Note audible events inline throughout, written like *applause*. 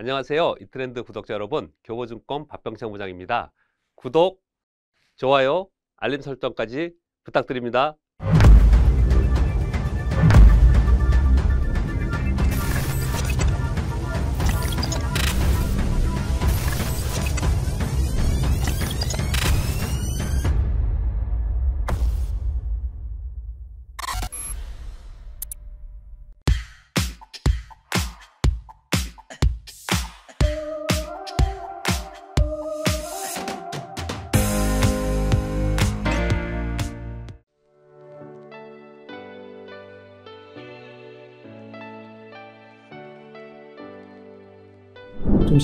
안녕하세요. 이트렌드 구독자 여러분, 교보증권 박병창 부장입니다. 구독, 좋아요, 알림 설정까지 부탁드립니다.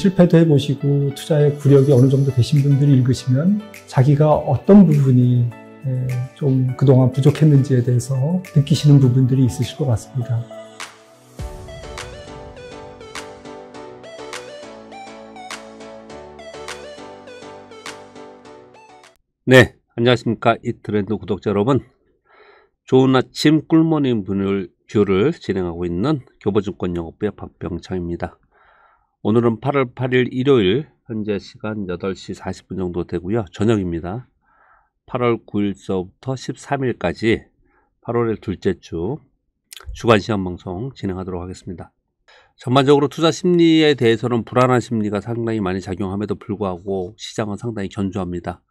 실패도 해보시고 투자의 구력이 어느 정도 되신 분들이 읽으시면 자기가 어떤 부분이 좀 그동안 부족했는지에 대해서 느끼시는 부분들이 있으실 것 같습니다. 네, 안녕하십니까 이트렌드 구독자 여러분. 좋은 아침 꿀모닝 분을 뷰를 진행하고 있는 교보증권 영업부의 박병창입니다. 오늘은 8월 8일 일요일 현재 시간 8시 40분 정도 되고요. 저녁입니다. 8월 9일서부터 13일까지 8월의 둘째 주 주간 시험 방송 진행하도록 하겠습니다. 전반적으로 투자 심리에 대해서는 불안한 심리가 상당히 많이 작용함에도 불구하고 시장은 상당히 견조합니다.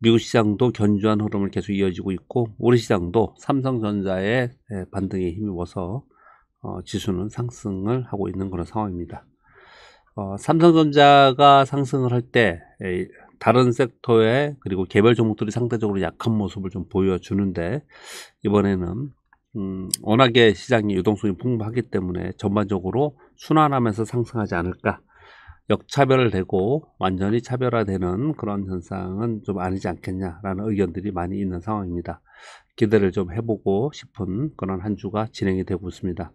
미국 시장도 견조한 흐름을 계속 이어지고 있고 우리 시장도 삼성전자의 반등에 힘입어서 어, 지수는 상승을 하고 있는 그런 상황입니다. 어, 삼성전자가 상승을 할 때 다른 섹터에 그리고 개별 종목들이 상대적으로 약한 모습을 좀 보여주는데 이번에는 음, 워낙에 시장이 유동성이 풍부하기 때문에 전반적으로 순환하면서 상승하지 않을까 역차별되고 완전히 차별화되는 그런 현상은 좀 아니지 않겠냐라는 의견들이 많이 있는 상황입니다. 기대를 좀 해보고 싶은 그런 한 주가 진행이 되고 있습니다.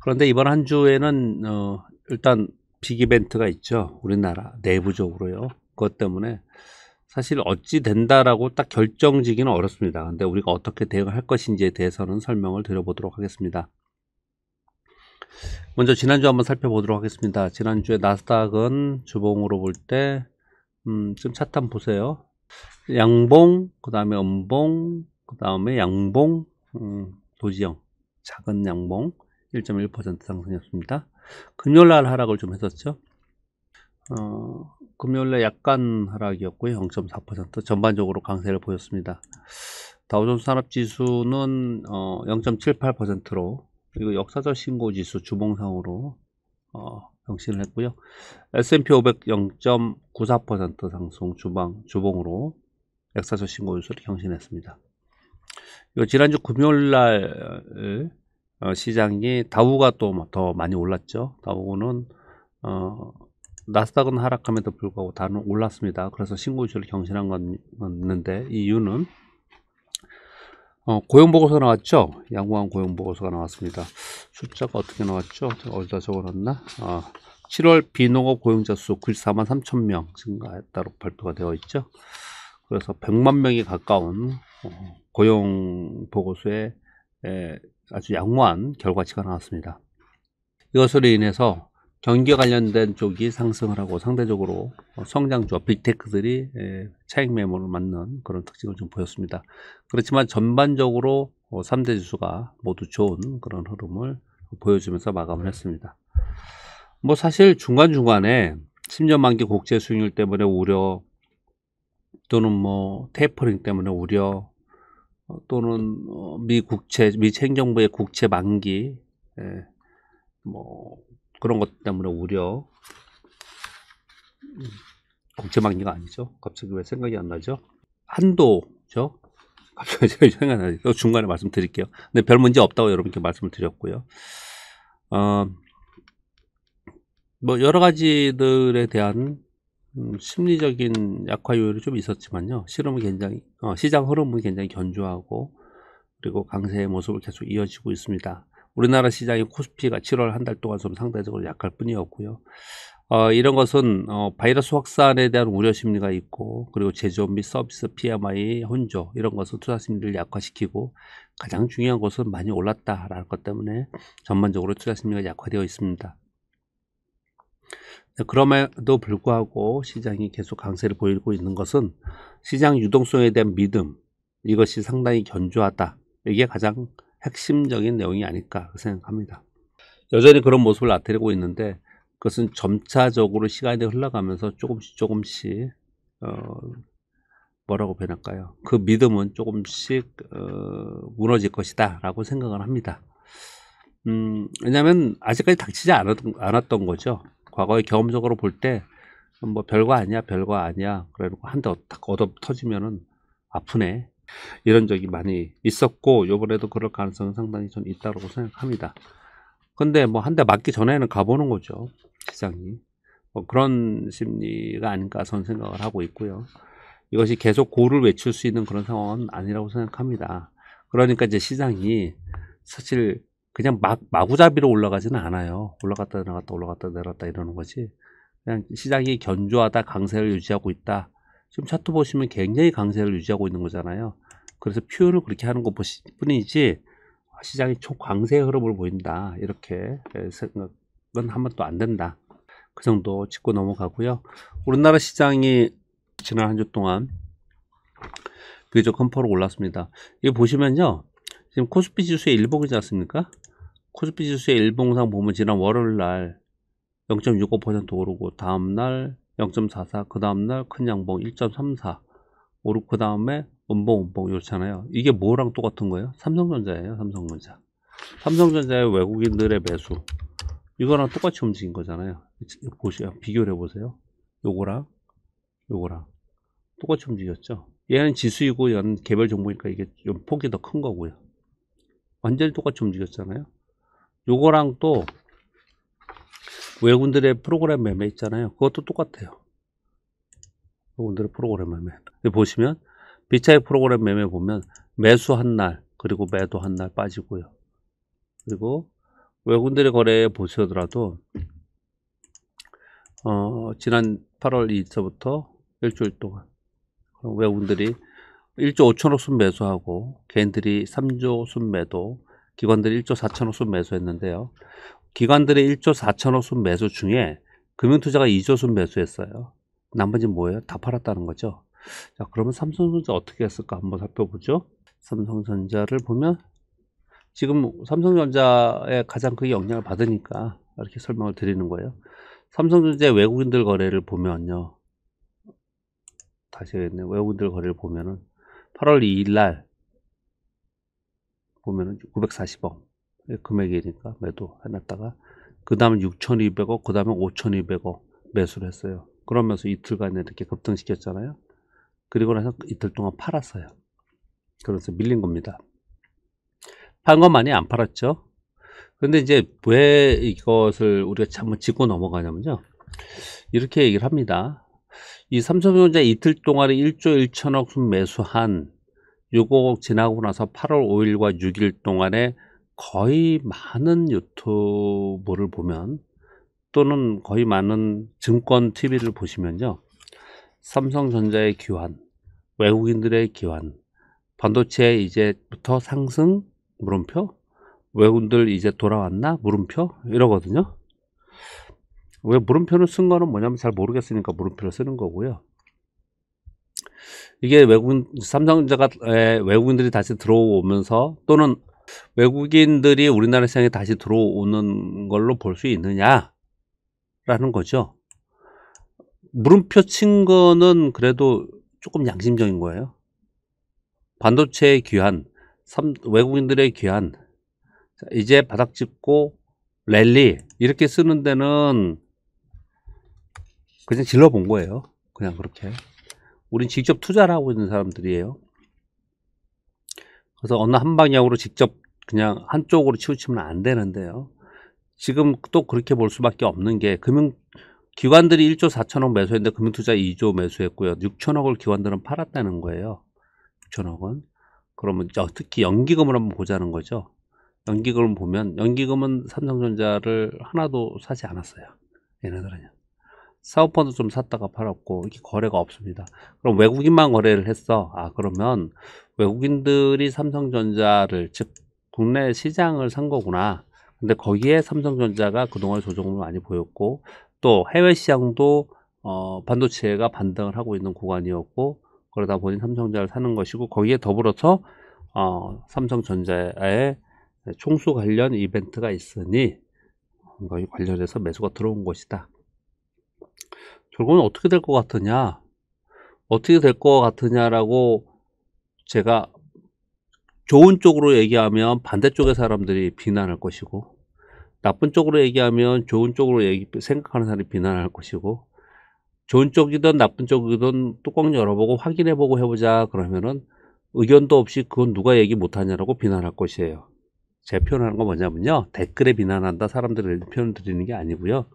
그런데 이번 한 주에는 어, 일단 빅이벤트가 있죠. 우리나라 내부적으로요. 그것 때문에 사실 어찌 된다라고 딱 결정지기는 어렵습니다. 근데 우리가 어떻게 대응할 것인지에 대해서는 설명을 드려보도록 하겠습니다. 먼저 지난주 한번 살펴보도록 하겠습니다. 지난주에 나스닥은 주봉으로 볼 때, 음, 지금 차 한번 보세요. 양봉, 그 다음에 음봉, 그 다음에 양봉, 음, 도지형, 작은 양봉, 1.1% 상승이었습니다. 금요일 날 하락을 좀 했었죠. 어, 금요일 날 약간 하락이었고요. 0.4% 전반적으로 강세를 보였습니다. 다우존 산업지수는 어, 0.78%로 그리고 역사적 신고지수 주봉상으로 어, 경신을 했고요. S&P 500 0.94% 상승 주방 주봉으로 역사적 신고지수를 경신했습니다. 지난주 금요일 날 어, 시장이 다우가 또더 뭐 많이 올랐죠. 다우는 어, 나스닥은 하락함에도 불구하고 다는 올랐습니다. 그래서 신고주를 경신한 건데 이유는 어, 고용보고서 나왔죠. 양호한 고용보고서가 나왔습니다. 숫자가 어떻게 나왔죠? 어디다 적어놨나? 어, 7월 비농업 고용자 수 94만 3천 명 증가했다로 발표가 되어 있죠. 그래서 100만 명이 가까운 어, 고용 보고서에 아주 양호한 결과치가 나왔습니다. 이것으로 인해서 경기와 관련된 쪽이 상승을 하고 상대적으로 성장주와 빅테크들이 차익 매물을 맞는 그런 특징을 좀 보였습니다. 그렇지만 전반적으로 3대 어, 지수가 모두 좋은 그런 흐름을 보여주면서 마감을 했습니다. 뭐 사실 중간중간에 10년 만기 국제 수익률 때문에 우려 또는 뭐 테이퍼링 때문에 우려 어, 또는 어, 미 국채, 미 행정부의 국채 만기, 예, 뭐 그런 것 때문에 우려. 음, 국채 만기가 아니죠. 갑자기 왜 생각이 안 나죠? 한도죠. 갑자기 *laughs* 생각이 안 나죠. 중간에 말씀드릴게요. 근데 별 문제 없다고 여러분께 말씀을 드렸고요. 어, 뭐 여러 가지들에 대한 음, 심리적인 약화 요율이 좀 있었지만요. 실험은 굉장히 어, 시장 흐름은 굉장히 견조하고 그리고 강세의 모습을 계속 이어지고 있습니다. 우리나라 시장의 코스피가 7월 한 달 동안 좀 상대적으로 약할 뿐이었고요. 어, 이런 것은 어, 바이러스 확산에 대한 우려 심리가 있고 그리고 제조업 및 서비스 PMI 혼조 이런 것은 투자 심리를 약화시키고 가장 중요한 것은 많이 올랐다라는 것 때문에 전반적으로 투자 심리가 약화되어 있습니다. 네, 그럼에도 불구하고 시장이 계속 강세를 보이고 있는 것은 시장 유동성에 대한 믿음 이것이 상당히 견조하다. 이게 가장 핵심적인 내용이 아닐까 생각합니다. 여전히 그런 모습을 나타내고 있는데 그것은 점차적으로 시간이 흘러가면서 조금씩 조금씩 어 뭐라고 변할까요? 그 믿음은 조금씩 어 무너질 것이다라고 생각을 합니다. 음, 왜냐하면 아직까지 닥치지 않았던, 않았던 거죠. 과거의 경험적으로 볼 때 뭐 별거 아니야 별거 아니야 그래놓고 한대 얻어 터지면은 아프네 이런 적이 많이 있었고 요번에도 그럴 가능성은 상당히 좀 있다고 생각합니다 근데 뭐 한 대 맞기 전에는 가보는 거죠 시장이 뭐 그런 심리가 아닌가 저는 생각을 하고 있고요 이것이 계속 고를 외칠 수 있는 그런 상황은 아니라고 생각합니다 그러니까 이제 시장이 사실 그냥 막 마구잡이로 올라가지는 않아요. 올라갔다 내려갔다 올라갔다 내려갔다 이러는 거지. 그냥 시장이 견조하다 강세를 유지하고 있다. 지금 차트 보시면 굉장히 강세를 유지하고 있는 거잖아요. 그래서 표현을 그렇게 하는 것 뿐이지 아, 시장이 초강세 흐름을 보인다 이렇게 예, 생각은 한번또안 된다. 그 정도 짚고 넘어가고요. 우리나라 시장이 지난 한 주 동안 비교적 컴퍼로 올랐습니다. 이거 보시면요. 지금 코스피 지수의 일복이지 않습니까? 코스피 지수의 일봉상 보면 지난 월요일 날 0.65% 오르고 다음날 0.44, 그 다음날 큰 양봉 1.34 오르고 그 다음에 음봉 음봉 이렇잖아요. 이게 뭐랑 똑같은 거예요? 삼성전자예요. 삼성전자. 삼성전자의 외국인들의 매수. 이거랑 똑같이 움직인 거잖아요. 보세요. 비교를 해보세요. 요거랑 요거랑 똑같이 움직였죠. 얘는 지수이고 얘는 개별 정보니까 이게 좀 폭이 더 큰 거고요. 완전히 똑같이 움직였잖아요. 요거랑 또 외국인들의 프로그램 매매 있잖아요. 그것도 똑같아요. 외국인들의 프로그램 매매. 보시면 비차익 프로그램 매매 보면 매수 한 날, 그리고 매도 한 날 빠지고요. 그리고 외국인들의 거래에 보시더라도 어, 지난 8월 2일부터 일주일 동안 외국인들이 1조 5천억 순매수하고 개인들이 3조 순매도 기관들이 1조 4천억 순 매수했는데요. 기관들의 1조 4천억 순 매수 중에 금융투자가 2조 순 매수했어요. 나머지 뭐예요? 다 팔았다는 거죠. 자, 그러면 삼성전자 어떻게 했을까 한번 살펴보죠. 삼성전자를 보면 지금 삼성전자에 가장 크게 영향을 받으니까 이렇게 설명을 드리는 거예요. 삼성전자의 외국인들 거래를 보면요. 다시 하겠네요. 외국인들 거래를 보면은 8월 2일 날 보면 940억 금액이니까 매도 해놨다가 그 다음에 6,200억 그 다음에 5,200억 매수를 했어요 그러면서 이틀간 에 이렇게 급등시켰잖아요 그리고 나서 이틀 동안 팔았어요 그래서 밀린 겁니다 판것많이안 팔았죠 근데 이제 왜 이것을 우리가 한번 짚고 넘어가냐면요 이렇게 얘기를 합니다 이 삼성전자 이틀 동안에 1조 1천억 순 매수한 요거 지나고 나서 8월 5일과 6일 동안에 거의 많은 유튜브를 보면 또는 거의 많은 증권 TV를 보시면요. 삼성전자의 기환, 외국인들의 기환, 반도체 이제부터 상승 물음표, 외국인들 이제 돌아왔나 물음표 이러거든요. 왜 물음표를 쓴 거는 뭐냐면 잘 모르겠으니까 물음표를 쓰는 거고요. 이게 외국인 삼성전자가 외국인들이 다시 들어오면서 또는 외국인들이 우리나라 시장에 다시 들어오는 걸로 볼 수 있느냐라는 거죠. 물음표 친 거는 그래도 조금 양심적인 거예요. 반도체의 귀환, 삼, 외국인들의 귀환, 이제 바닥 짚고 랠리 이렇게 쓰는 데는 그냥 질러본 거예요. 그냥 그렇게. 우린 직접 투자를 하고 있는 사람들이에요. 그래서 어느 한 방향으로 직접 그냥 한쪽으로 치우치면 안 되는데요. 지금 또 그렇게 볼 수밖에 없는 게 금융 기관들이 1조 4천억 매수했는데 금융투자 2조 매수했고요. 6천억을 기관들은 팔았다는 거예요. 6천억은. 그러면 특히 연기금을 한번 보자는 거죠. 연기금을 보면 연기금은 삼성전자를 하나도 사지 않았어요. 얘네들은요. 사우펀도좀 샀다가 팔았고 이렇게 거래가 없습니다. 그럼 외국인만 거래를 했어. 아 그러면 외국인들이 삼성전자를 즉 국내 시장을 산 거구나. 근데 거기에 삼성전자가 그동안 조정을 많이 보였고 또 해외 시장도 어, 반도체가 반등을 하고 있는 구간이었고 그러다 보니 삼성전자를 사는 것이고 거기에 더불어서 어, 삼성전자의 총수 관련 이벤트가 있으니 관련해서 매수가 들어온 것이다. 결국은 어떻게 될 것 같으냐 어떻게 될 것 같으냐라고 제가 좋은 쪽으로 얘기하면 반대쪽의 사람들이 비난할 것이고 나쁜 쪽으로 얘기하면 좋은 쪽으로 얘기, 생각하는 사람이 비난할 것이고 좋은 쪽이든 나쁜 쪽이든 뚜껑 열어보고 확인해보고 해보자 그러면은 의견도 없이 그건 누가 얘기 못하냐라고 비난할 것이에요. 제 표현하는 건 뭐냐면요. 댓글에 비난한다 사람들을 표현 드리는 게 아니고요.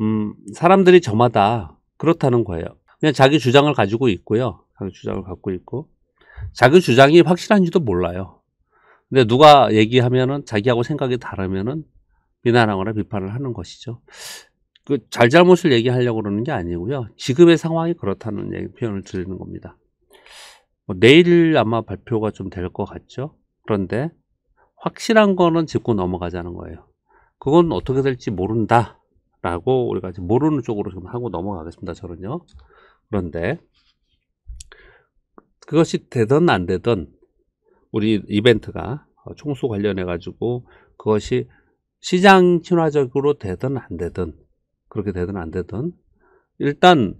음, 사람들이 저마다 그렇다는 거예요. 그냥 자기 주장을 가지고 있고요. 자기 주장을 갖고 있고 자기 주장이 확실한지도 몰라요. 근데 누가 얘기하면은 자기하고 생각이 다르면은 비난하거나 비판을 하는 것이죠. 그 잘잘못을 얘기하려고 그러는 게 아니고요. 지금의 상황이 그렇다는 얘기, 표현을 드리는 겁니다. 뭐 내일 아마 발표가 좀 될 것 같죠. 그런데 확실한 거는 짚고 넘어가자는 거예요. 그건 어떻게 될지 모른다. 라고 우리가 지금 모르는 쪽으로 좀 하고 넘어가겠습니다 저는요 그런데 그것이 되든 안 되든 우리 이벤트가 총수 관련해 가지고 그것이 시장 친화적으로 되든 안 되든 그렇게 되든 안 되든 일단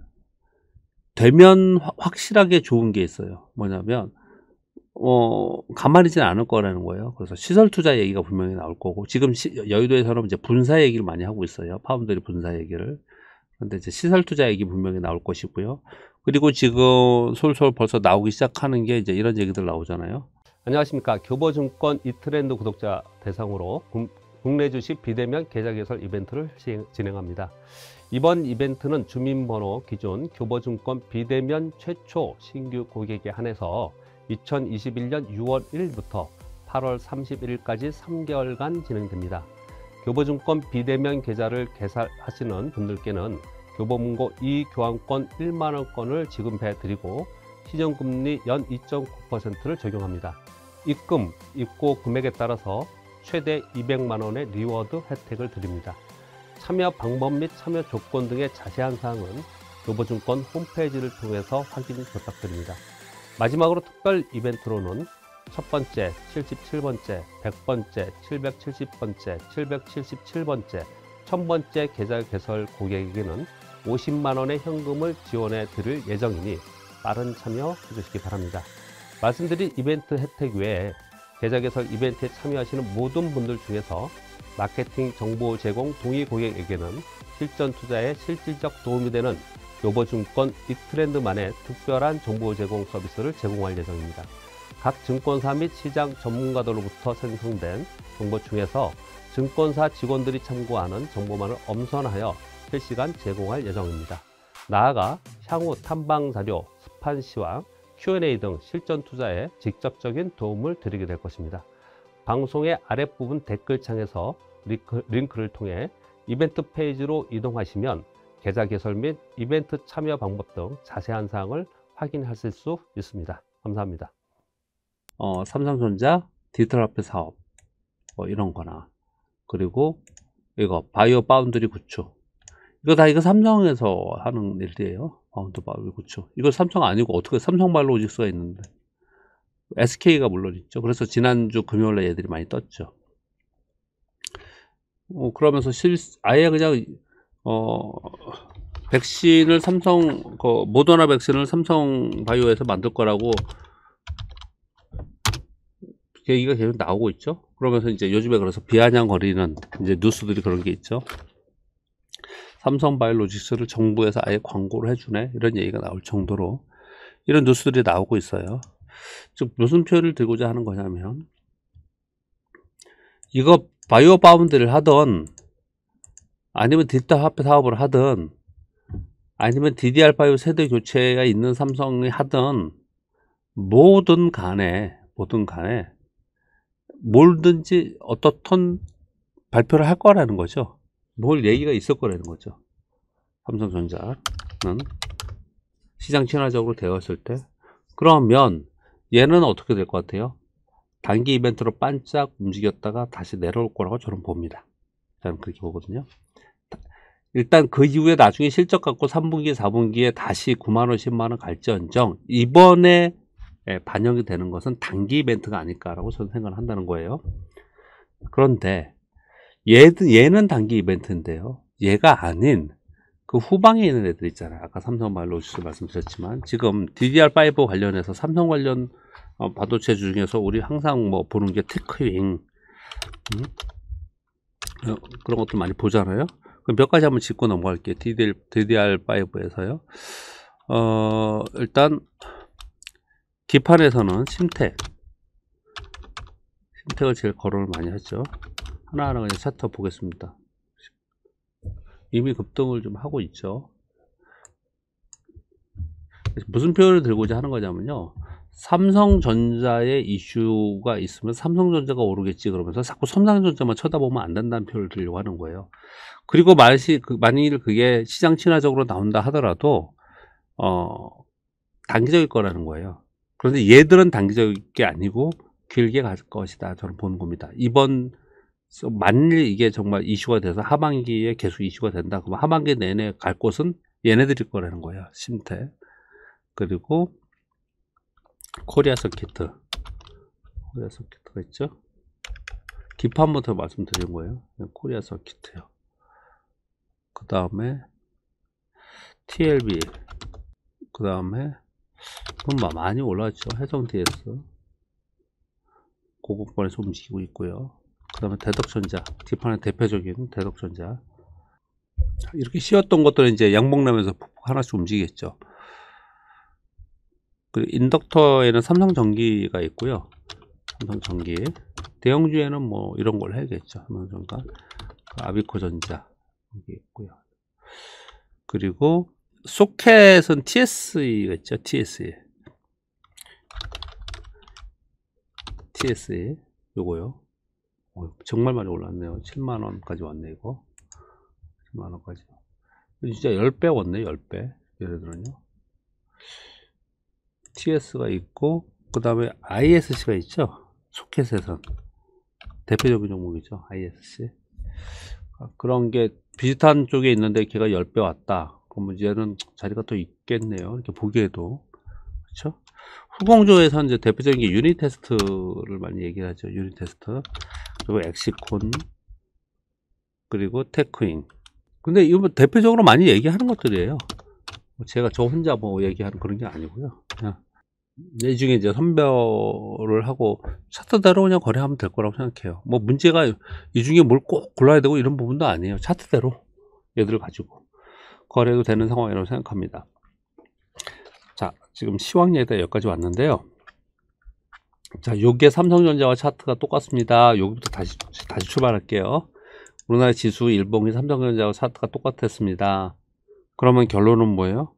되면 확실하게 좋은 게 있어요 뭐냐면 어, 가만히진 않을 거라는 거예요. 그래서 시설 투자 얘기가 분명히 나올 거고 지금 시, 여의도에서는 이제 분사 얘기를 많이 하고 있어요. 파운드리 분사 얘기를. 근데 이제 시설 투자 얘기 분명히 나올 것이고요. 그리고 지금 솔솔 벌써 나오기 시작하는 게 이제 이런 얘기들 나오잖아요. 안녕하십니까. 교보증권 이트렌드 구독자 대상으로 국내 주식 비대면 계좌 개설 이벤트를 진행합니다. 이번 이벤트는 주민번호 기준 교보증권 비대면 최초 신규 고객에 한해서 2021년 6월 1일부터 8월 31일까지 3개월간 진행됩니다. 교보증권 비대면 계좌를 개설하시는 분들께는 교보문고 이교환권 1만원권을 지급해드리고 시정금리 연 2.9%를 적용합니다. 입금, 입고 금액에 따라서 최대 200만원의 리워드 혜택을 드립니다. 참여 방법 및 참여 조건 등의 자세한 사항은 교보증권 홈페이지를 통해서 확인 부탁드립니다. 마지막으로 특별 이벤트로는 첫 번째, 77번째, 100번째, 770번째, 777번째, 1000번째 계좌 개설 고객에게는 50만원의 현금을 지원해 드릴 예정이니 빠른 참여 해주시기 바랍니다. 말씀드린 이벤트 혜택 외에 계좌 개설 이벤트에 참여하시는 모든 분들 중에서 마케팅 정보 제공 동의 고객에게는 실전 투자에 실질적 도움이 되는 요보증권 이트렌드 만의 특별한 정보 제공 서비스를 제공할 예정입니다. 각 증권사 및 시장 전문가들로부터 생성된 정보 중에서 증권사 직원들이 참고하는 정보만을 엄선하여 실시간 제공할 예정입니다. 나아가 향후 탐방 자료, 스판 시황, Q&A 등 실전 투자에 직접적인 도움을 드리게 될 것입니다. 방송의 아랫부분 댓글창에서 링크, 링크를 통해 이벤트 페이지로 이동하시면 계좌 개설 및 이벤트 참여 방법 등 자세한 사항을 확인하실 수 있습니다. 감사합니다. 어, 삼성전자 디지털 화폐 사업 뭐 이런 거나 그리고 이거 바이오 바운드리 구축 이거 다 이거 삼성에서 하는 일이에요. 바운드 바운드리 구축 이거 삼성 아니고 어떻게 삼성 말로 오직수가 있는데 SK가 물론 있죠. 그래서 지난주 금요일에 얘들이 많이 떴죠. 어, 그러면서 실 아예 그냥 어 백신을 삼성 그 모더나 백신을 삼성 바이오에서 만들 거라고 얘기가 계속 나오고 있죠. 그러면서 이제 요즘에 그래서 비아냥거리는 이제 뉴스들이 그런 게 있죠. 삼성 바이오로직스를 정부에서 아예 광고를 해주네 이런 얘기가 나올 정도로 이런 뉴스들이 나오고 있어요. 즉 무슨 표현을 들고자 하는 거냐면 이거 바이오 바운드를 하던 아니면 디지털 사업을 하든 아니면 DDR5 세대 교체가 있는 삼성이 하든 뭐든 간에 뭐든 간에 뭘든지 어떻든 발표를 할 거라는 거죠. 뭘 얘기가 있을 거라는 거죠. 삼성전자는 시장 친화적으로 되었을 때 그러면 얘는 어떻게 될 것 같아요? 단기 이벤트로 반짝 움직였다가 다시 내려올 거라고 저는 봅니다. 저는 그렇게 보거든요. 일단 그 이후에 나중에 실적 갖고 3분기, 4분기에 다시 9만 원, 10만 원 갈지언정 이번에 예, 반영이 되는 것은 단기 이벤트가 아닐까라고 저는 생각을 한다는 거예요. 그런데 얘, 는 단기 이벤트인데요. 얘가 아닌 그 후방에 있는 애들 있잖아요. 아까 삼성 말로주스 말씀드렸지만 지금 DDR5 관련해서 삼성 관련 어, 반도체 중에서 우리 항상 뭐 보는 게 테크윙 음? 어, 그런 것도 많이 보잖아요. 몇 가지 한번 짚고 넘어갈게요. DDR, DDR5에서요. 어, 일단 기판에서는 심택 심택을 제일 거론을 많이 했죠. 하나하나 그냥 차트 보겠습니다. 이미 급등을 좀 하고 있죠. 무슨 표현을 들고자 하는 거냐면요. 삼성전자의 이슈가 있으면 삼성전자가 오르겠지 그러면서 자꾸 삼성전자만 쳐다보면 안 된다는 표를 들려고 하는 거예요. 그리고 만시, 그, 만일 그게 시장 친화적으로 나온다 하더라도 어 단기적일 거라는 거예요. 그런데 얘들은 단기적일 게 아니고 길게 갈 것이다 저는 보는 겁니다. 이번 만일 이게 정말 이슈가 돼서 하반기에 계속 이슈가 된다 그러면 하반기 내내 갈 곳은 얘네들일 거라는 거예요. 심태 그리고 코리아 서키트 코리아 서키트가 있죠 기판 한번 더 말씀드린 거예요 네, 코리아 서키트요그 다음에 TLB 그 다음에 그럼 뭐 많이 올라왔죠 해성 DS 고급권에서 움직이고 있고요 그 다음에 대덕전자 디판의 대표적인 대덕전자 이렇게 쉬었던 것들은 이제 양봉남에서 하나씩 움직이겠죠 그 인덕터에는 삼성전기가 있고요. 삼성전기 대형주에는 뭐 이런 걸 해야겠죠. 삼성전가 그 아비코전자 여기 있고요. 그리고 소켓은 TSE가 있죠. TSE TSE 요거요. 오, 어, 정말 많이 올랐네요. 7만원까지 왔네 이거 7만원까지 진짜 10배 왔네 10배 예를 들면요 ts가 있고 그 다음에 isc가 있죠 소켓에선 대표적인 종목이죠 isc 아, 그런 게 비슷한 쪽에 있는데 걔가 10배 왔다 그이제는 자리가 또 있겠네요 이렇게 보기에도 그렇죠 후공조에서 이제 대표적인 게 유닛 테스트를 많이 얘기 하죠 유닛 테스트 그리고 엑시콘 그리고 테크인 근데 이거 뭐 대표적으로 많이 얘기하는 것들이에요 뭐 제가 저 혼자 뭐 얘기하는 그런 게 아니고요. 내 중에 이제 선별을 하고 차트대로 그냥 거래하면 될 거라고 생각해요. 뭐 문제가 이 중에 뭘 꼭 골라야 되고 이런 부분도 아니에요. 차트대로 얘들을 가지고 거래도 되는 상황이라고 생각합니다. 자, 지금 시황에다 여기까지 왔는데요. 자, 요게 삼성전자와 차트가 똑같습니다. 여기부터 다시 다시 출발할게요. 우리나라 지수 일봉이 삼성전자와 차트가 똑같았습니다. 그러면 결론은 뭐예요?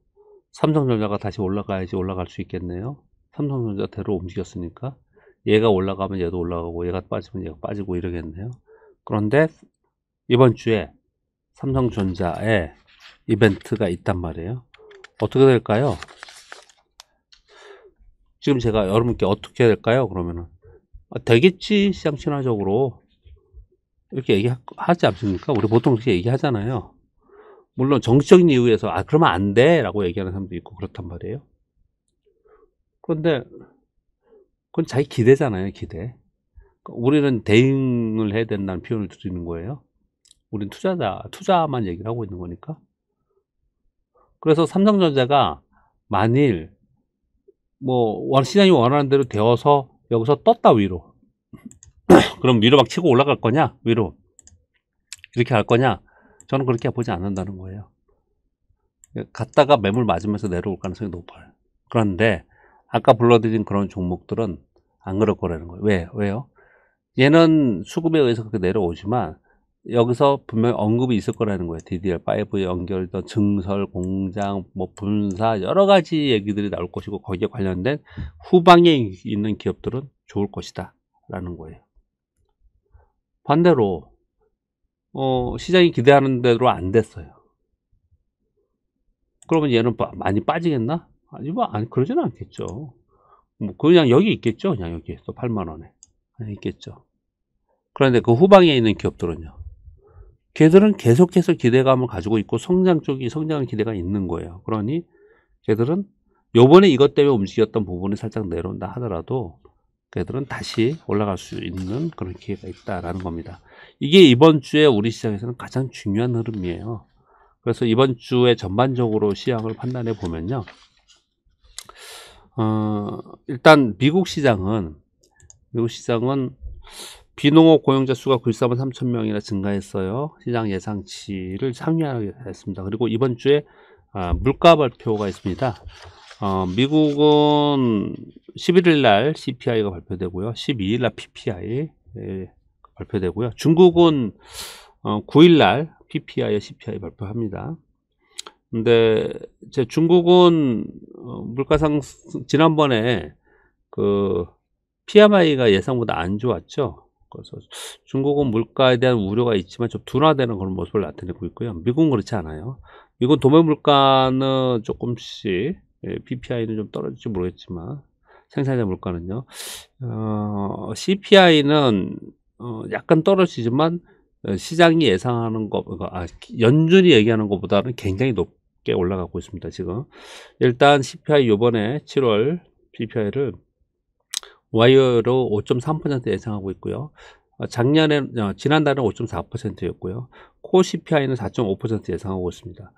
삼성전자가 다시 올라가야지 올라갈 수 있겠네요 삼성전자대로 움직였으니까 얘가 올라가면 얘도 올라가고 얘가 빠지면 얘가 빠지고 이러겠네요 그런데 이번 주에 삼성전자에 이벤트가 있단 말이에요 어떻게 될까요 지금 제가 여러분께 어떻게 해야 될까요 그러면은 아, 되겠지 시장 친화적으로 이렇게 얘기하지 않습니까 우리 보통 이렇게 얘기하잖아요 물론 정치적인 이유에서 아 그러면 안 돼 라고 얘기하는 사람도 있고 그렇단 말이에요 그런데 그건 자기 기대잖아요 기대 그러니까 우리는 대응을 해야 된다는 표현을 드리는 거예요 우린 투자자 투자만 얘기를 하고 있는 거니까 그래서 삼성전자가 만일 뭐 시장이 원하는 대로 되어서 여기서 떴다 위로 *clears throat* 그럼 위로 막 치고 올라갈 거냐 위로 이렇게 할 거냐 저는 그렇게 보지 않는다는 거예요. 갔다가 매물 맞으면서 내려올 가능성이 높아요. 그런데 아까 불러드린 그런 종목들은 안 그럴 거라는 거예요. 왜? 왜요? 얘는 수급에 의해서 그렇게 내려오지만 여기서 분명히 언급이 있을 거라는 거예요. DDR5에 연결된 증설, 공장, 뭐 분사 여러 가지 얘기들이 나올 것이고 거기에 관련된 후방에 있는 기업들은 좋을 것이다 라는 거예요. 반대로 어, 시장이 기대하는 대로 안 됐어요. 그러면 얘는 바, 많이 빠지겠나? 아니, 뭐, 안, 그러진 않겠죠. 뭐, 그 그냥 여기 있겠죠. 그냥 여기 있어. 8만원에. 그냥 있겠죠. 그런데 그 후방에 있는 기업들은요. 걔들은 계속해서 기대감을 가지고 있고 성장 쪽이 성장 기대가 있는 거예요. 그러니 걔들은 요번에 이것 때문에 움직였던 부분이 살짝 내려온다 하더라도 걔들은 다시 올라갈 수 있는 그런 기회가 있다라는 겁니다. 이게 이번 주에 우리 시장에서는 가장 중요한 흐름이에요. 그래서 이번 주에 전반적으로 시향을 판단해 보면요. 어, 일단 미국 시장은 미국 시장은 비농업 고용자 수가 9 3만 3천 명이나 증가했어요. 시장 예상치를 상회하게 됐습니다. 그리고 이번 주에 아, 물가 발표가 있습니다. 어, 미국은 11일 날 CPI가 발표되고요. 12일 날 PPI, 예, 발표되고요. 중국은 어, 9일날 PPI와 CPI 발표합니다. 근데 제 중국은 어, 물가상승 지난번에 그 PMI가 예상보다 안 좋았죠. 그래서 중국은 물가에 대한 우려가 있지만 좀 둔화되는 그런 모습을 나타내고 있고요. 미국은 그렇지 않아요. 미국 도매 물가는 조금씩 예, PPI는 좀 떨어질지 모르겠지만 생산자 물가는요. 어, CPI는 어, 약간 떨어지지만 어, 시장이 예상하는 것, 그, 아, 연준이 얘기하는 것보다는 굉장히 높게 올라가고 있습니다. 지금 일단 CPI 요번에 7월 CPI를 와이어로 5.3% 예상하고 있고요. 어, 작년에 어, 지난달은 5.4%였고요. 코 CPI는 4.5% 예상하고 있습니다.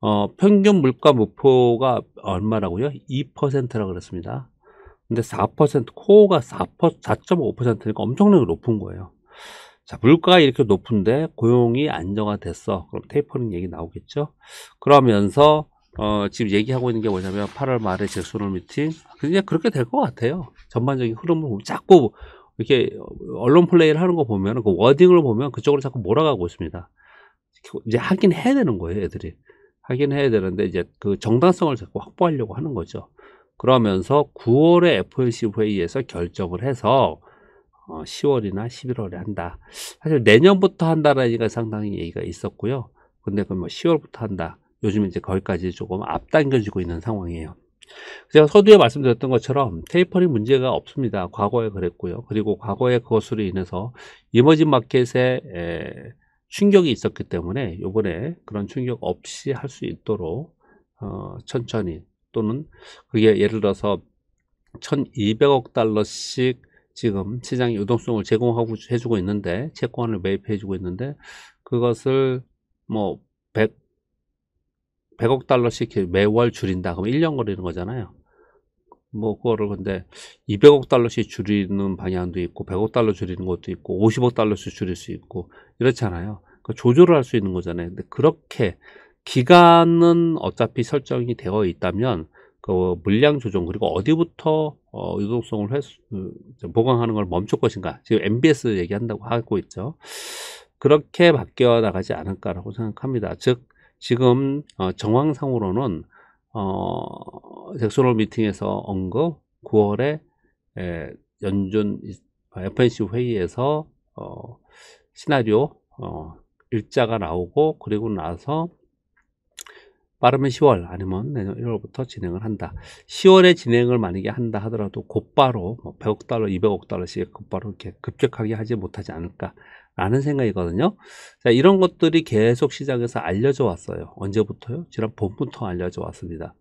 어, 평균 물가 목표가 얼마라고요? 2%라고 그랬습니다. 근데 4% 코어가 4.5%니까 엄청나게 높은 거예요. 자, 물가가 이렇게 높은데 고용이 안정화됐어. 그럼 테이퍼링 얘기 나오겠죠? 그러면서 어, 지금 얘기하고 있는 게 뭐냐면 8월 말에 제수론 미팅. 그냥 그렇게 될 것 같아요. 전반적인 흐름을 보면 자꾸 이렇게 언론 플레이를 하는 거 보면 그 워딩을 보면 그쪽으로 자꾸 몰아가고 있습니다. 이제 하긴 해야 되는 거예요, 애들이. 하긴 해야 되는데 이제 그 정당성을 자꾸 확보하려고 하는 거죠. 그러면서 9월에 FOMC 회의에서 결정을 해서 10월이나 어, 11월에 한다. 사실 내년부터 한다라는 얘기가 상당히 얘기가 있었고요. 근데 그럼 뭐 10월부터 한다. 요즘 이제 거기까지 조금 앞당겨지고 있는 상황이에요. 제가 서두에 말씀드렸던 것처럼 테이퍼링 문제가 없습니다. 과거에 그랬고요. 그리고 과거에 그것으로 인해서 이머징 마켓에 에, 충격이 있었기 때문에 요번에 그런 충격 없이 할 수 있도록 어, 천천히 또는 그게 예를 들어서 1200억 달러씩 지금 시장 유동성을 제공하고 해주고 있는데 채권을 매입해 주고 있는데 그것을 뭐 100, 100억 달러씩 매월 줄인다 그럼 1년 걸리는 거잖아요 뭐 그거를 근데 200억 달러씩 줄이는 방향도 있고 100억 달러 줄이는 것도 있고 50억 달러씩 줄일 수 있고 이렇잖아요 그 조절을 할 수 있는 거잖아요 근데 그렇게 기간은 어차피 설정이 되어 있다면 그 물량 조정 그리고 어디부터 어, 유동성을 회수, 그, 보강하는 걸 멈출 것인가 지금 MBS 얘기한다고 하고 있죠. 그렇게 바뀌어 나가지 않을까라고 생각합니다. 즉 지금 어, 정황상으로는 어, 소슨홀 미팅에서 언급 9월에 에, 연준 FNC 회의에서 어, 시나리오 어, 일자가 나오고 그리고 나서 빠르면 10월 아니면 내년 1월부터 진행을 한다. 10월에 진행을 만약에 한다 하더라도 곧바로 뭐 100억 달러, 200억 달러씩 곧바로 이렇게 급격하게 하지 못하지 않을까. 라는 생각이거든요. 자, 이런 것들이 계속 시장에서 알려져 왔어요. 언제부터요? 지난 봄부터 알려져 왔습니다.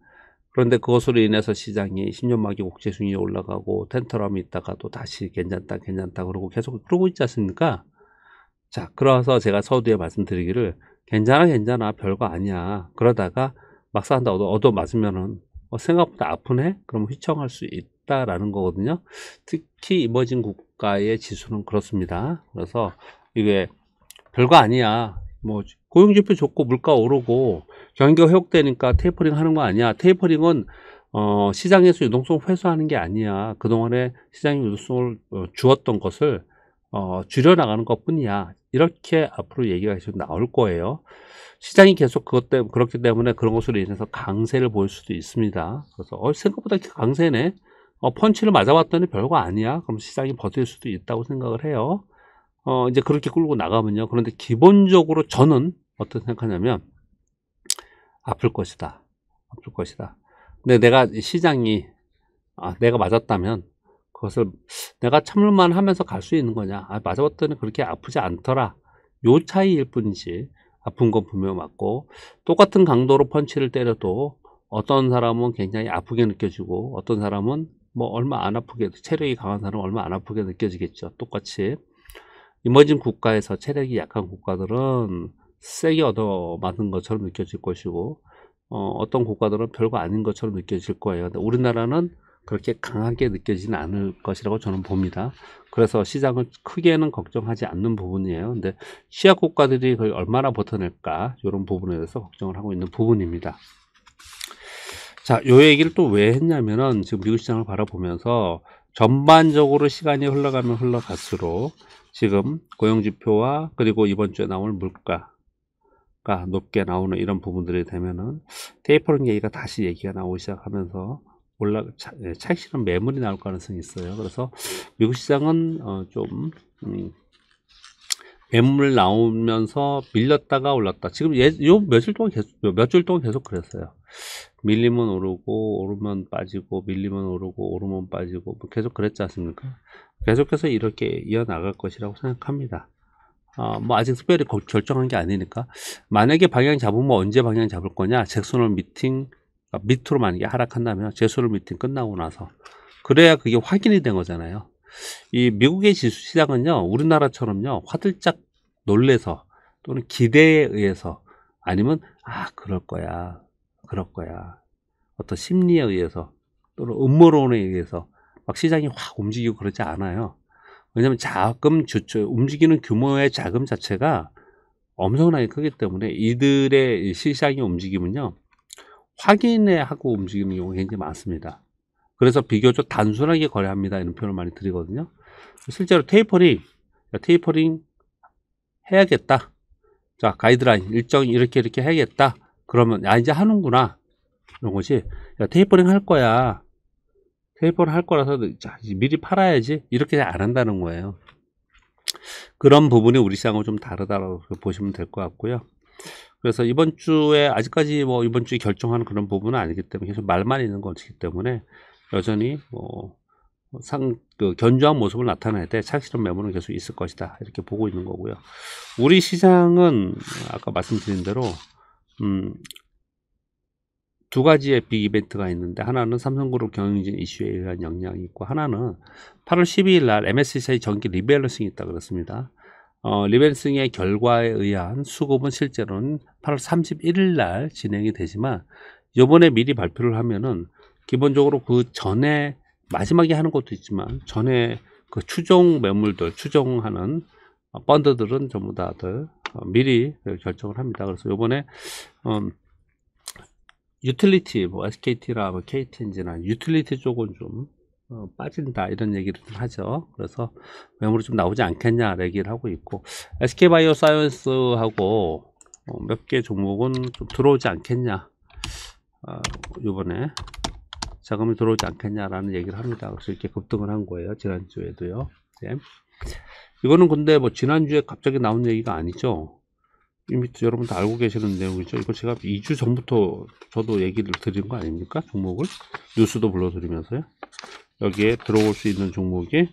그런데 그것으로 인해서 시장이 10년 만기 국제 순위 올라가고 텐트럼이있다가또 다시 괜찮다 괜찮다 그러고 계속 그러고 있지 않습니까? 자, 그래서 제가 서두에 말씀드리기를 괜찮아 괜찮아 별거 아니야 그러다가 막상 다 얻어, 얻어 맞으면은 어, 생각보다 아프네 그럼 휘청할 수 있다라는 거거든요 특히 이머징 국가의 지수는 그렇습니다 그래서 이게 별거 아니야 뭐 고용지표 좋고 물가 오르고 경기가 회복되니까 테이퍼링 하는 거 아니야 테이퍼링은 어, 시장에서 유동성 회수하는 게 아니야 그동안에 시장의 유동성을 어, 주었던 것을 어, 줄여나가는 것뿐이야. 이렇게 앞으로 얘기가 계속 나올 거예요. 시장이 계속 그것 때문에 그렇기 때문에 그런 것으로 인해서 강세를 보일 수도 있습니다. 그래서 어, 생각보다 강세네. 어, 펀치를 맞아봤더니 별거 아니야. 그럼 시장이 버틸 수도 있다고 생각을 해요. 어, 이제 그렇게 끌고 나가면요. 그런데 기본적으로 저는 어떻게 생각하냐면 아플 것이다. 아플 것이다. 근데 내가 시장이 아, 내가 맞았다면 그것을 내가 참을만 하면서 갈 수 있는 거냐 아, 맞아봤더니 그렇게 아프지 않더라 요 차이일 뿐이지 아픈 건 분명 맞고 똑같은 강도로 펀치를 때려도 어떤 사람은 굉장히 아프게 느껴지고 어떤 사람은 뭐 얼마 안 아프게 체력이 강한 사람은 얼마 안 아프게 느껴지겠죠 똑같이 이머진 국가에서 체력이 약한 국가들은 세게 얻어 맞은 것처럼 느껴질 것이고 어, 어떤 국가들은 별거 아닌 것처럼 느껴질 거예요 근데 우리나라는 그렇게 강하게 느껴지는 않을 것이라고 저는 봅니다. 그래서 시장을 크게는 걱정하지 않는 부분이에요. 근데 시약 국가들이 그걸 얼마나 버텨낼까 이런 부분에 대해서 걱정을 하고 있는 부분입니다. 자, 요 얘기를 또 왜 했냐면은 지금 미국 시장을 바라보면서 전반적으로 시간이 흘러가면 흘러갈수록 지금 고용지표와 그리고 이번 주에 나올 물가 가 높게 나오는 이런 부분들이 되면은 테이퍼링 얘기가 다시 얘기가 나오기 시작하면서 올라 차익 예, 실현 매물이 나올 가능성이 있어요. 그래서 미국 시장은 어, 좀 음, 매물 나오면서 밀렸다가 올랐다. 지금 예, 요 며칠 동안 계속 몇주 동안 계속 그랬어요. 밀리면 오르고 오르면 빠지고 밀리면 오르고 오르면 빠지고 뭐 계속 그랬지 않습니까? 계속해서 이렇게 이어나갈 것이라고 생각합니다. 어, 뭐 아직 특별히 결정한 게 아니니까 만약에 방향 잡으면 언제 방향 잡을 거냐 잭슨홀 미팅 아, 밑으로 만약에 하락한다면 재수를 미팅 끝나고 나서 그래야 그게 확인이 된 거잖아요. 이 미국의 지수 시장은요, 우리나라처럼요, 화들짝 놀래서 또는 기대에 의해서 아니면 아 그럴 거야, 그럴 거야 어떤 심리에 의해서 또는 음모론에 의해서 막 시장이 확 움직이고 그러지 않아요. 왜냐하면 자금 주축 움직이는 규모의 자금 자체가 엄청나게 크기 때문에 이들의 시장이 움직이면요 확인해 하고 움직이는 경우가 굉장히 많습니다. 그래서 비교적 단순하게 거래합니다. 이런 표현을 많이 드리거든요. 실제로 테이퍼링, 테이퍼링 해야겠다. 자, 가이드라인, 일정 이렇게 이렇게 해야겠다. 그러면, 야, 아, 이제 하는구나. 이런 것이, 야, 테이퍼링 할 거야. 테이퍼링 할 거라서, 자, 미리 팔아야지. 이렇게 안 한다는 거예요. 그런 부분이 우리 시장하고 좀 다르다고 보시면 될 것 같고요. 그래서 이번 주에 아직까지 뭐 이번 주에 결정하는 그런 부분은 아니기 때문에 계속 말만 있는 것이기 때문에 여전히 뭐 상, 그 견조한 모습을 나타낼 때 착실한 매물은 계속 있을 것이다. 이렇게 보고 있는 거고요. 우리 시장은 아까 말씀드린 대로, 음, 두 가지의 빅 이벤트가 있는데 하나는 삼성그룹 경영진 이슈에 의한 영향이 있고 하나는 8월 12일 날 MSCI 전기 리밸런싱이 있다 그렇습니다 어, 리벤싱의 결과에 의한 수급은 실제로는 8월 31일 날 진행이 되지만 요번에 미리 발표를 하면은 기본적으로 그 전에 마지막에 하는 것도 있지만 전에 그 추종 매물들 추종하는 펀드들은 전부 다들 어, 미리 결정을 합니다. 그래서 요번에 음, 유틸리티 뭐 s k t 라뭐 k t 인지나 유틸리티 쪽은 좀 어, 빠진다 이런 얘기를 하죠. 그래서 매물이 좀 나오지 않겠냐 얘기를 하고 있고 SK바이오사이언스하고 어, 몇개 종목은 좀 들어오지 않겠냐 어, 아, 이번에 자금이 들어오지 않겠냐라는 얘기를 합니다. 그래서 이렇게 급등을 한 거예요. 지난주에도요. 네. 이거는 근데 뭐 지난주에 갑자기 나온 얘기가 아니죠. 이미 여러분 다 알고 계시는 내용이죠. 이거 제가 2주 전부터 저도 얘기를 드린 거 아닙니까? 종목을 뉴스도 불러드리면서요. 여기에 들어올 수 있는 종목이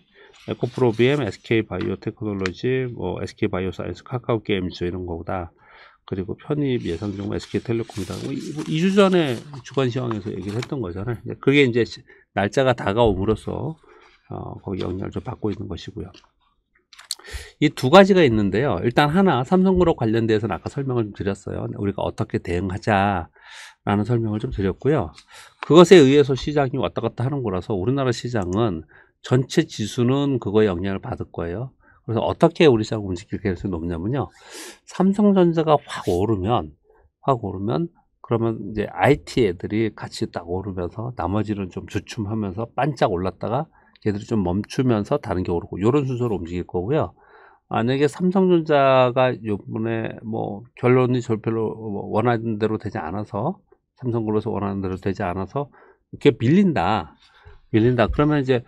에코프로비엠, SK바이오테크놀로지, 뭐 SK바이오사이언스, 카카오게임즈 이런 거다. 그리고 편입 예상 종목 SK텔레콤이다. 2주 뭐 뭐 전에 주간 시황에서 얘기를 했던 거잖아요. 그게 이제 날짜가 다가옴으로써 어, 거기 영향을 좀 받고 있는 것이고요. 이두 가지가 있는데요. 일단 하나 삼성그룹 관련돼서는 아까 설명을 좀 드렸어요. 우리가 어떻게 대응하자라는 설명을 좀 드렸고요. 그것에 의해서 시장이 왔다 갔다 하는 거라서 우리나라 시장은 전체 지수는 그거에 영향을 받을 거예요. 그래서 어떻게 우리 시장 움직일 가능성이 높냐면요. 삼성전자가 확 오르면 확 오르면 그러면 이제 IT 애들이 같이 딱 오르면서 나머지는 좀 주춤하면서 반짝 올랐다가 얘들이 좀 멈추면서 다른 게 오르고 이런 순서로 움직일 거고요. 만약에 삼성전자가 요번에 뭐 결론이 절별로 뭐 원하는 대로 되지 않아서 삼성그룹에서 원하는 대로 되지 않아서 이렇게 밀린다. 밀린다. 그러면 이제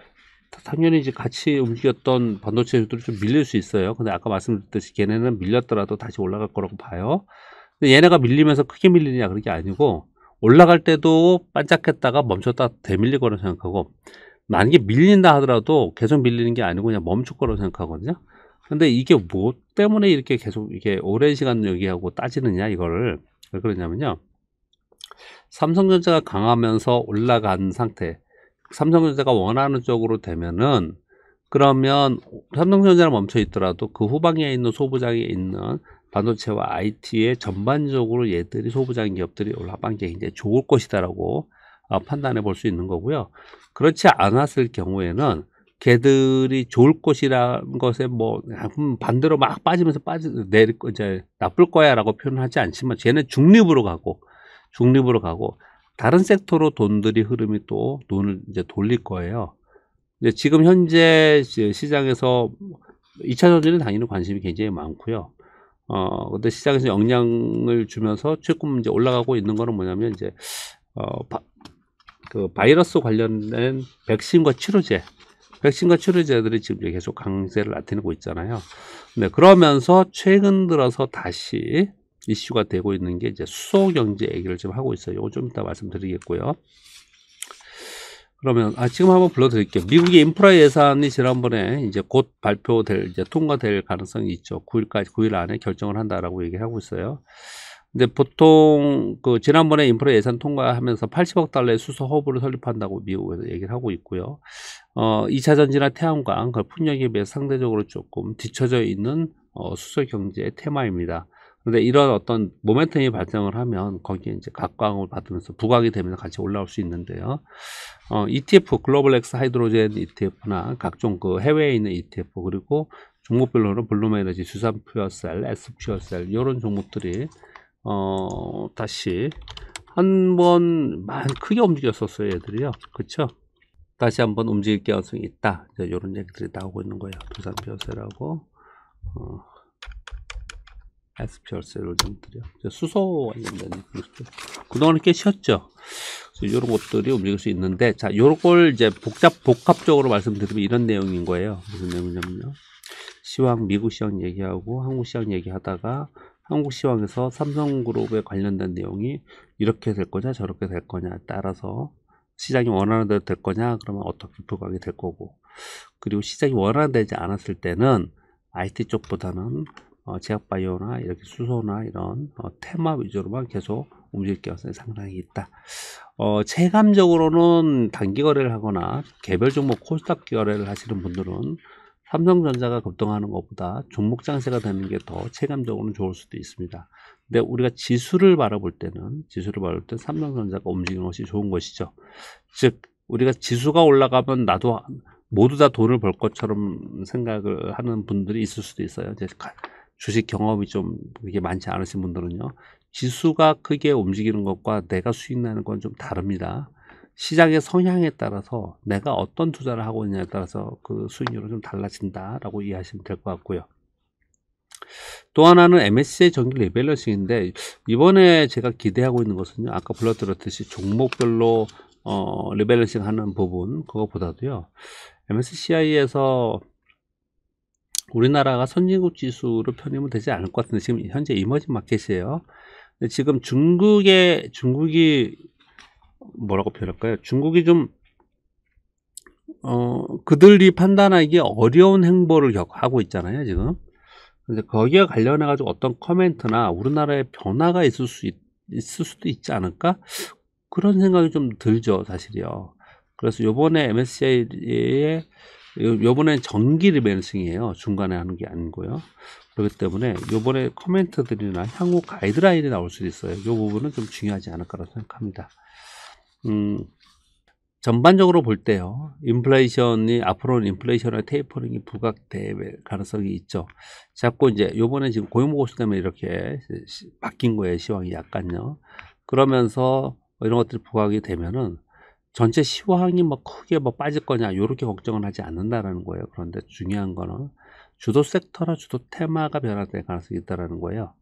당연히 이제 같이 움직였던 반도체들이 좀 밀릴 수 있어요. 근데 아까 말씀드렸듯이 걔네는 밀렸더라도 다시 올라갈 거라고 봐요. 근데 얘네가 밀리면서 크게 밀리냐 그런 게 아니고 올라갈 때도 반짝했다가 멈췄다 되밀리거나 생각하고 만약에 밀린다 하더라도 계속 밀리는 게 아니고 그냥 멈출 거라고 생각하거든요. 근데 이게 뭐 때문에 이렇게 계속 이게 오랜 시간 얘기하고 따지느냐 이거를 왜 그러냐면요. 삼성전자가 강하면서 올라간 상태. 삼성전자가 원하는 쪽으로 되면은 그러면 삼성전자를 멈춰 있더라도 그 후방에 있는 소부장에 있는 반도체와 i t 에 전반적으로 얘들이 소부장 기업들이 올라간게 이제 좋을 것이다라고 어, 판단해 볼 수 있는 거고요. 그렇지 않았을 경우에는 개들이 좋을 것이라는 것에 뭐 반대로 막 빠지면서 빠지 내리 이제 나쁠 거야라고 표현하지 않지만 쟤는 중립으로 가고 중립으로 가고 다른 섹터로 돈들이 흐름이 또 돈을 이제 돌릴 거예요. 이제 지금 현재 시장에서 2차 전지는 당연히 관심이 굉장히 많고요. 어 근데 시장에서 영향을 주면서 조금 이제 올라가고 있는 거는 뭐냐면 이제 어 바, 그 바이러스 관련된 백신과 치료제 백신과 치료제들이 지금 계속 강세를 나타내고 있잖아요. 네, 그러면서 최근 들어서 다시 이슈가 되고 있는 게 이제 수소 경제 얘기를 좀 하고 있어요. 이거 좀 이따 말씀드리겠고요. 그러면 아 지금 한번 불러드릴게요. 미국의 인프라 예산이 지난번에 이제 곧 발표될 이제 통과될 가능성이 있죠. 9일까지 9일 안에 결정을 한다라고 얘기하고 있어요. 근데 보통 그 지난번에 인프라 예산 통과하면서 80억 달러의 수소 허브를 설립한다고 미국에서 얘기를 하고 있고요. 어, 2차 전지나 태양광, 그 풍력에 비해 상대적으로 조금 뒤쳐져 있는 어, 수소 경제의 테마입니다. 근데 이런 어떤 모멘텀이 발생을 하면 거기에 이제 각광을 받으면서 부각이 되면서 같이 올라올 수 있는데요. 어, ETF, 글로벌 엑스 하이드로젠 ETF나 각종 그 해외에 있는 ETF 그리고 종목별로는 블루메너지, 수산 퓨어셀, S 퓨어셀 이런 종목들이 어, 다시 한번 크게 움직였었어요 얘들이요 그쵸 다시 한번 움직일 가능성이 있다 이런 얘기들이 나오고 있는 거예요 두산 벼세라고 어, SPR세를 좀 드려 수소 관련된 그동안 꽤 쉬었죠 이런 것들이 움직일 수 있는데 자 요걸 이제 복잡 복합적으로 말씀드리면 이런 내용인 거예요 무슨 내용이냐면요 시황 미국 시황 얘기하고 한국 시황 얘기하다가 한국시황에서 삼성그룹에 관련된 내용이 이렇게 될 거냐 저렇게 될 거냐 에 따라서 시장이 원하는 대로 될 거냐 그러면 어떻게 부각이 될 거고 그리고 시장이 원하는 대로 되지 않았을 때는 IT 쪽보다는 어, 제약바이오나 이렇게 수소나 이런 어, 테마 위주로만 계속 움직일 가능성이 상당히 있다. 어, 체감적으로는 단기 거래를 하거나 개별 종목 코스닥 거래를 하시는 분들은 삼성전자가 급등하는 것보다 종목 장세가 되는 게 더 체감적으로는 좋을 수도 있습니다. 근데 우리가 지수를 바라볼 때는 지수를 바라볼 때 삼성전자가 움직이는 것이 좋은 것이죠. 즉 우리가 지수가 올라가면 나도 모두 다 돈을 벌 것처럼 생각을 하는 분들이 있을 수도 있어요. 주식 경험이 좀 이게 많지 않으신 분들은요. 지수가 크게 움직이는 것과 내가 수익 나는 건 좀 다릅니다. 시장의 성향에 따라서 내가 어떤 투자를 하고 있냐에 따라서 그 수익률은 좀 달라진다라고 이해하시면 될 것 같고요. 또 하나는 MSCI 정기 리밸런싱인데 이번에 제가 기대하고 있는 것은요. 아까 불러드렸듯이 종목별로 어, 리밸런싱 하는 부분 그것보다도요 MSCI에서 우리나라가 선진국 지수로 편입은 되지 않을 것 같은데 지금 현재 이머징 마켓이에요. 지금 중국의 중국이 뭐라고 표현할까요? 중국이 좀 어, 그들이 판단하기 어려운 행보를 하고 있잖아요, 지금. 근데 거기에 관련해 가지고 어떤 커멘트나 우리나라의 변화가 있을 수 있, 을 수도 있지 않을까? 그런 생각이 좀 들죠, 사실이요. 그래서 요번에 MSCI에 요번에 정기 리밸싱이에요. 중간에 하는 게 아니고요. 그렇기 때문에 요번에 커멘트들이나 향후 가이드라인이 나올 수도 있어요. 요 부분은 좀 중요하지 않을까라고 생각합니다. 음, 전반적으로 볼 때요. 인플레이션이 앞으로는 인플레이션의 테이퍼링이 부각될 가능성이 있죠. 자꾸 이제 요번에 지금 고용보고수 때문에 이렇게 바뀐 거예요. 시황이 약간요. 그러면서 뭐 이런 것들이 부각이 되면은 전체 시황이 뭐 크게 뭐 빠질 거냐 이렇게 걱정은 하지 않는다라는 거예요. 그런데 중요한 거는 주도 섹터나 주도 테마가 변화될 가능성이 있다라는 거예요.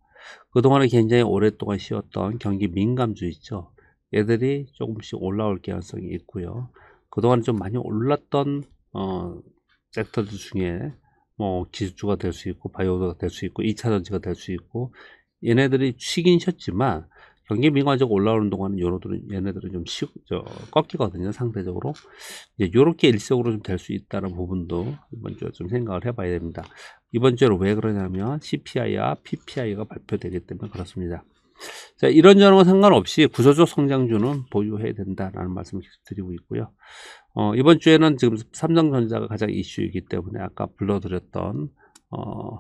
그동안에 굉장히 오랫동안 쉬었던 경기 민감주 있죠. 얘들이 조금씩 올라올 개연성이 있고요. 그동안 좀 많이 올랐던 어, 섹터들 중에 뭐 기술주가 될 수 있고 바이오가 도될수 있고 2차전지가 될 수 있고 얘네들이 쉬긴 쉬었지만 경기 민관적 올라오는 동안은 요로들은 얘네들은 좀 쉬, 저, 꺾이거든요 상대적으로 이제 요렇게 일석으로좀 될 수 있다는 부분도 이번 주에 좀 생각을 해봐야 됩니다 이번 주에 왜 그러냐면 CPI와 PPI가 발표되기 때문에 그렇습니다 자, 이런저런 거 상관없이 구조적 성장주는 보유해야 된다라는 말씀을 계속 드리고 있고요. 어, 이번 주에는 지금 삼성전자가 가장 이슈이기 때문에 아까 불러드렸던 어,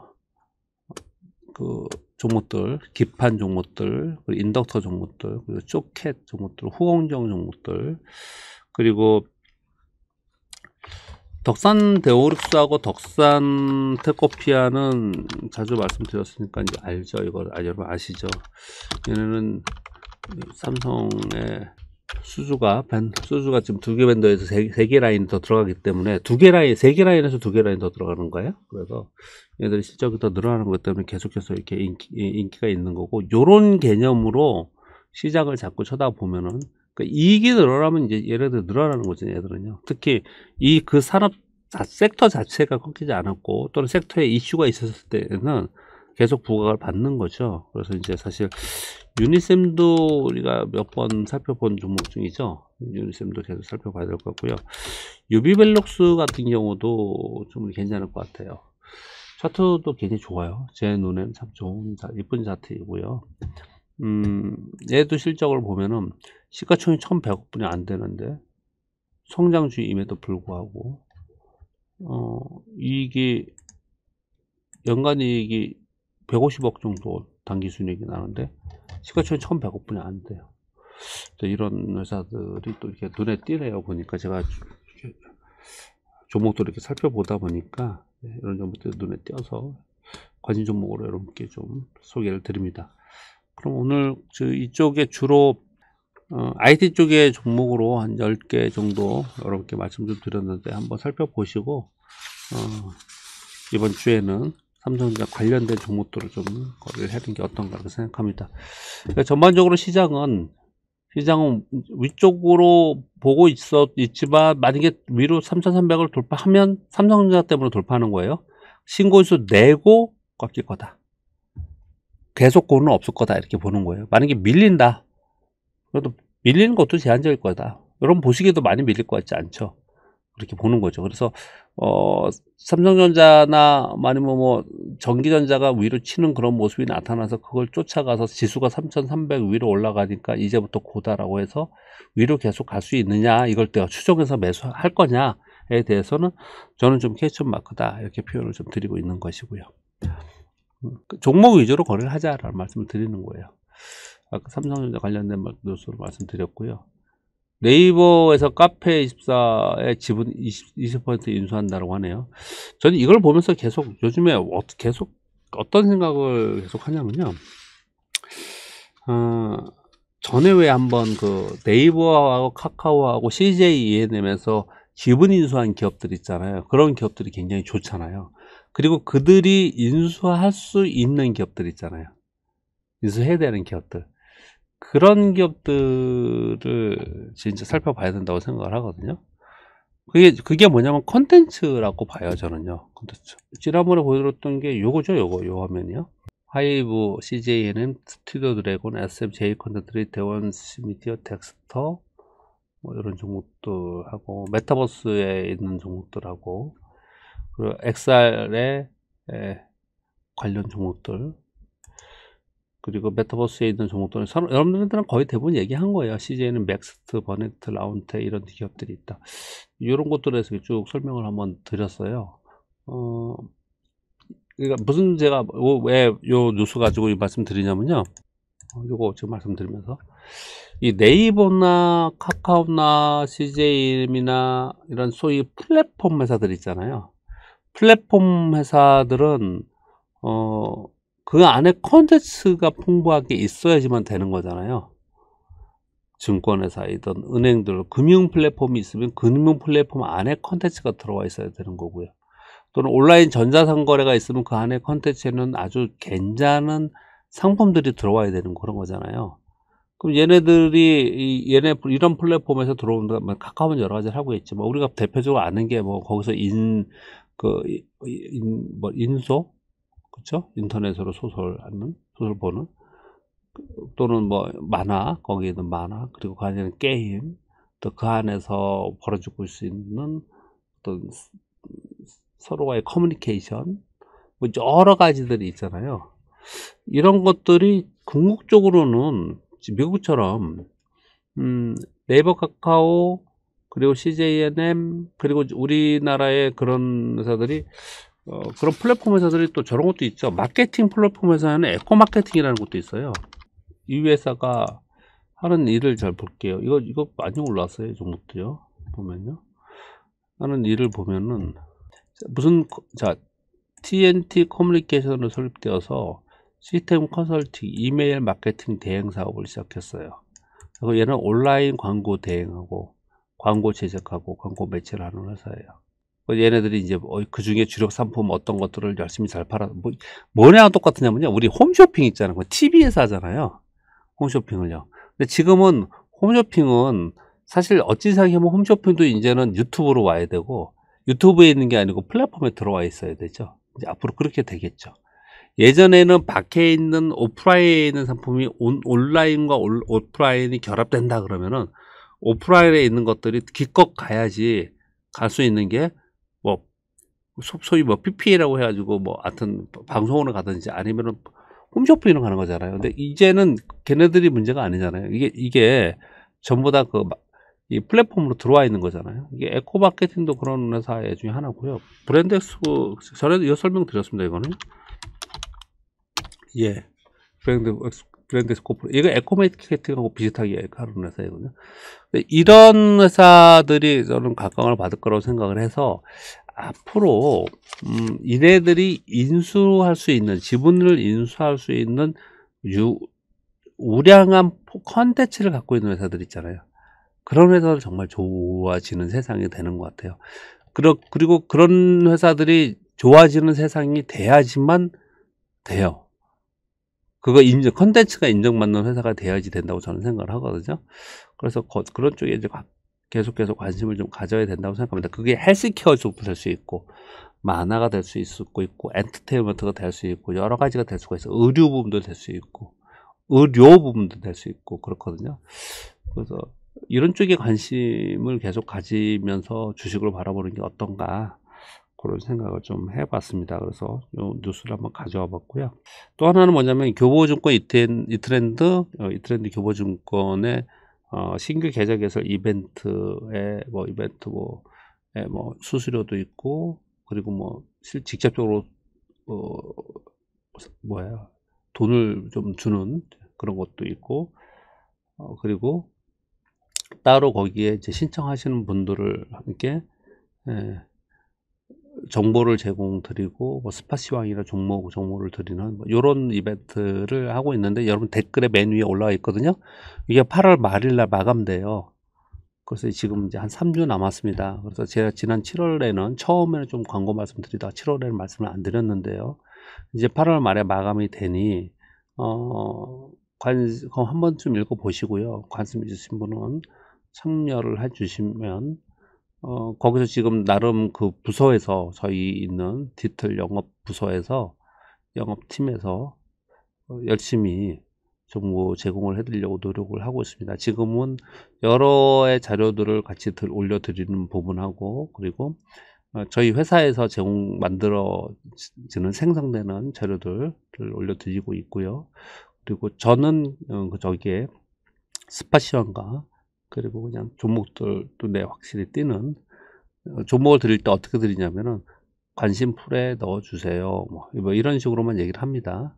그 종목들, 기판 종목들, 그리고 인덕터 종목들, 그리고 쇼켓 종목들, 후공정 종목들, 그리고 덕산 데오르스하고 덕산 테코피아는 자주 말씀드렸으니까 이제 알죠. 이걸 아, 여러분 아시죠? 얘네는 삼성의 수주가 밴, 수주가 지금 두 개 밴더에서 세 개 라인 더 들어가기 때문에 두 개 라인 세 개 라인에서 두 개 라인 더 들어가는 거예요. 그래서 얘들이 실적이 더 늘어나는 것 때문에 계속해서 이렇게 인기, 인기가 있는 거고 요런 개념으로 시작을 자꾸 쳐다보면은 그러니까 이익이 늘어나면 이제 예를 들어 늘어나는 거죠 얘들은요 특히 이 그 산업 섹터 자체가 꺾이지 않았고 또는 섹터에 이슈가 있었을 때는 계속 부각을 받는 거죠 그래서 이제 사실 유니쌤도 우리가 몇 번 살펴본 종목 중이죠 유니쌤도 계속 살펴봐야 될 것 같고요 유비벨록스 같은 경우도 좀 괜찮을 것 같아요 차트도 굉장히 좋아요 제눈에는참 좋은 예쁜 차트이고요 음, 얘도 실적을 보면은 시가총액 1,100억 분이 안 되는데 성장주임에도 불구하고 어, 이익이 연간 이익이 150억 정도 단기 순이익이 나는데 시가총액 1,100억 분이 안 돼요. 이런 회사들이 또 이렇게 눈에 띄네요. 보니까 제가 종목도 이렇게 살펴보다 보니까 예, 이런 종목들이 눈에 띄어서 관심 종목으로 여러분께 좀 소개를 드립니다. 그럼 오늘 이쪽에 주로 어, IT 쪽의 종목으로 한 10개 정도 여러분께 말씀 좀 드렸는데 한번 살펴보시고 어, 이번 주에는 삼성전자 관련된 종목들을 좀 거래를 해둔 게 어떤가 그 생각합니다. 그러니까 전반적으로 시장은 시장은 위쪽으로 보고 있어 있지만 만약에 위로 3,300을 돌파하면 삼성전자 때문에 돌파하는 거예요. 신고수 내고 꺾일 거다. 계속고는 없을 거다 이렇게 보는 거예요. 만약에 밀린다. 그래도 밀리는 것도 제한적일 거다. 여러분 보시기에도 많이 밀릴 것 같지 않죠. 그렇게 보는 거죠. 그래서 어 삼성전자나 아니면 뭐 전기전자가 위로 치는 그런 모습이 나타나서 그걸 쫓아가서 지수가 3,300 위로 올라가니까 이제부터 고다라고 해서 위로 계속 갈 수 있느냐 이걸 내가 추정해서 매수할 거냐에 대해서는 저는 좀 캐처 치 마크다 이렇게 표현을 좀 드리고 있는 것이고요. 음. 그 종목 위주로 거래를 하자라는 말씀을 드리는 거예요. 아까 삼성전자 관련된 뉴스로 말씀드렸고요. 네이버에서 카페24의 지분 20, 20% 인수한다고 하네요. 저는 이걸 보면서 계속 요즘에 어, 계속 어떤 생각을 계속 하냐면요. 어, 전에 왜 한번 그 네이버하고 카카오하고 CJ E&M에서 지분 인수한 기업들 있잖아요. 그런 기업들이 굉장히 좋잖아요. 그리고 그들이 인수할 수 있는 기업들 있잖아요. 인수해야 되는 기업들. 그런 기업들을 진짜 살펴봐야 된다고 생각을 하거든요. 그게, 그게 뭐냐면 컨텐츠라고 봐요, 저는요. 컨텐츠. 지난번에 보여드렸던 게 요거죠, 요거, 요 화면이요. 하이브, CJNM, 스튜디오 드래곤, SM, J 컨텐츠리, 대원, 시미디어, 텍스터, 뭐 이런 종목들하고, 메타버스에 있는 종목들하고, 그리고 x r 에, 관련 종목들 그리고 메타버스에 있는 종목들은 여러분들은 거의 대부분 얘기한 거예요. CJ는 맥스트, 버네트, 라운테 이런 기업들이 있다. 이런 것들에서 쭉 설명을 한번 드렸어요. 어, 그러니까 무슨 제가 뭐, 왜요 뉴스 가지고 말씀드리냐면요. 이거 어, 지금 말씀드리면서 이 네이버나 카카오나 CJ이나 이런 소위 플랫폼 회사들 있잖아요. 플랫폼 회사들은 어, 그 안에 콘텐츠가 풍부하게 있어야지만 되는 거잖아요. 증권회사이든 은행들 금융 플랫폼이 있으면 금융 플랫폼 안에 컨텐츠가 들어와 있어야 되는 거고요. 또는 온라인 전자상거래가 있으면 그 안에 컨텐츠에는 아주 괜찮은 상품들이 들어와야 되는 그런 거잖아요. 그럼 얘네들이 얘네 이런 플랫폼에서 들어온다면 가까운 여러 가지를 하고 있지만 뭐 우리가 대표적으로 아는 게 뭐 거기서 인 그, 인, 뭐, 인소? 그쵸? 인터넷으로 소설 하는, 소설 보는. 또는 뭐, 만화, 거기에 있는 만화, 그리고 그 안에는 게임, 또 그 안에서 벌어지고 있는 어떤 서로와의 커뮤니케이션, 뭐 여러 가지들이 있잖아요. 이런 것들이 궁극적으로는 미국처럼 음, 네이버 카카오 그리고 CJNM 그리고 우리나라의 그런 회사들이 어, 그런 플랫폼 회사들이 또 저런 것도 있죠. 마케팅 플랫폼 회사는 에코 마케팅이라는 것도 있어요. 이 회사가 하는 일을 잘 볼게요. 이거 이거 많이 올라왔어요. 이 종목도요. 보면요. 하는 일을 보면은 무슨 자 TNT 커뮤니케이션으로 설립되어서 시스템 컨설팅, 이메일 마케팅 대행 사업을 시작했어요. 그리고 얘는 온라인 광고 대행하고 광고 제작하고 광고 매체를 하는 회사예요. 그 얘네들이 이제 뭐 그 중에 주력 상품 어떤 것들을 열심히 잘 팔아 뭐, 뭐냐 똑같으냐면요 우리 홈쇼핑 있잖아요 TV에서 하잖아요 홈쇼핑을요 근데 지금은 홈쇼핑은 사실 어찌상이 하면 홈쇼핑도 이제는 유튜브로 와야 되고 유튜브에 있는 게 아니고 플랫폼에 들어와 있어야 되죠 이제 앞으로 그렇게 되겠죠 예전에는 밖에 있는 오프라인에 있는 상품이 온, 라인과 올, 오프라인이 결합된다 그러면은 오프라인에 있는 것들이 기껏 가야지 갈 수 있는 게뭐 소위 뭐 PPA라고 해가지고 뭐 하여튼 방송으로 가든지 아니면은 홈쇼핑으로 가는 거잖아요. 근데 이제는 걔네들이 문제가 아니잖아요. 이게 이게 전부 다 그 이 플랫폼으로 들어와 있는 거잖아요. 이게 에코 마케팅도 그런 회사 중에 하나고요. 브랜드 엑스 전에도 이 설명드렸습니다. 이거는 예 브랜드 엑스 브랜드 스코프 이거 에코메틱하고 이트캐 뭐 비슷하게 하는 회사이거든요. 이런 회사들이 저는 각광을 받을 거라고 생각을 해서 앞으로 음, 이네들이 인수할 수 있는 지분을 인수할 수 있는 유, 우량한 컨텐츠를 갖고 있는 회사들 있잖아요. 그런 회사를 정말 좋아지는 세상이 되는 것 같아요. 그러, 그리고 그런 회사들이 좋아지는 세상이 돼야지만 돼요. 그거 인정, 컨텐츠가 인정받는 회사가 돼야지 된다고 저는 생각을 하거든요. 그래서 거, 그런 쪽에 이제 계속 해서 관심을 좀 가져야 된다고 생각합니다. 그게 헬스케어 쪽도 될 수 있고, 만화가 될 수 있고, 있고 엔터테인먼트가 될 수 있고, 여러 가지가 될 수가 있어요. 의류 부분도 될 수 있고, 의료 부분도 될 수 있고, 그렇거든요. 그래서 이런 쪽에 관심을 계속 가지면서 주식으로 바라보는 게 어떤가. 그런 생각을 좀 해봤습니다. 그래서 요 뉴스를 한번 가져와 봤고요. 또 하나는 뭐냐면 교보증권 이텐, 이트렌드, 어, 이트렌드 교보증권의 어, 신규 계좌 개설 이벤트에 뭐 이벤트 뭐, 예, 뭐 수수료도 있고 그리고 뭐 실, 직접적으로 어, 뭐야 돈을 좀 주는 그런 것도 있고 어, 그리고 따로 거기에 이제 신청하시는 분들을 함께 예, 정보를 제공드리고 뭐 스파시왕이나 종목 정보를 드리는 뭐 이런 이벤트를 하고 있는데 여러분 댓글에 맨 위에 올라와 있거든요. 이게 8월 말일날 마감돼요. 그래서 지금 이제 한 3주 남았습니다. 그래서 제가 지난 7월에는 처음에는 좀 광고 말씀드리다 7월에는 말씀을 안 드렸는데요. 이제 8월 말에 마감이 되니 어 관한 번쯤 읽어 보시고요. 관심 있으신 분은 참여를 해 주시면 어, 거기서 지금 나름 그 부서에서 저희 있는 디틀 영업 부서에서 영업팀에서 어, 열심히 정보 뭐 제공을 해드리려고 노력을 하고 있습니다. 지금은 여러의 자료들을 같이 들, 올려드리는 부분하고 그리고 어, 저희 회사에서 제공 만들어지는 생성되는 자료들을 올려드리고 있고요. 그리고 저는 어, 그 저기에 스파 시험과 그리고 그냥 종목들도 내 확실히 뛰는 어, 종목을 드릴 때 어떻게 드리냐면은 관심풀에 넣어주세요. 뭐, 뭐 이런 식으로만 얘기를 합니다.